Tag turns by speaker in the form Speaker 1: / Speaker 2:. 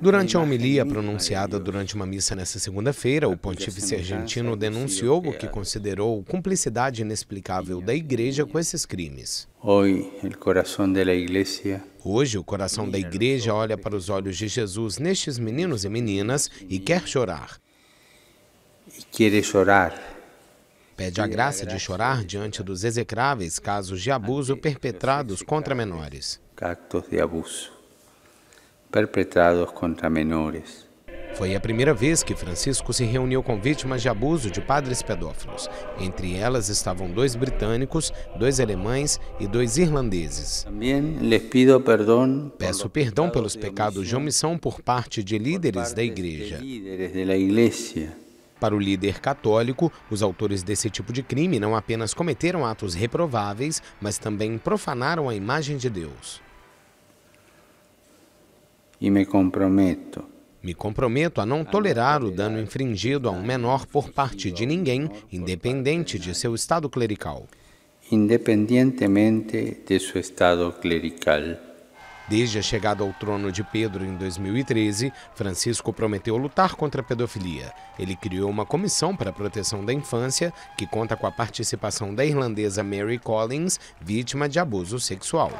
Speaker 1: Durante a homilia pronunciada durante uma missa nesta segunda-feira, o pontífice argentino denunciou o que considerou cumplicidade inexplicável da Igreja com esses crimes. Hoje, o coração da Igreja olha para os olhos de Jesus nestes meninos e meninas e quer chorar. Quer chorar. Pede a graça de chorar diante dos execráveis casos de abuso perpetrados contra menores.
Speaker 2: Actos de abuso perpetrados contra menores.
Speaker 1: Foi a primeira vez que Francisco se reuniu com vítimas de abuso de padres pedófilos. Entre elas estavam dois britânicos, dois alemães e dois irlandeses. Também lhes pido perdão. Peço perdão pelos pecados de omissão por parte de líderes da igreja. Para o líder católico, os autores desse tipo de crime não apenas cometeram atos reprováveis, mas também profanaram a imagem de Deus
Speaker 2: e me comprometo.
Speaker 1: Me comprometo a não tolerar o dano infringido a um menor por parte de ninguém, independente de seu estado clerical. Independentemente de seu estado
Speaker 2: clerical.
Speaker 1: Desde a chegada ao trono de Pedro em 2013, Francisco prometeu lutar contra a pedofilia. Ele criou uma comissão para a proteção da infância, que conta com a participação da irlandesa Mary Collins, vítima de abuso sexual.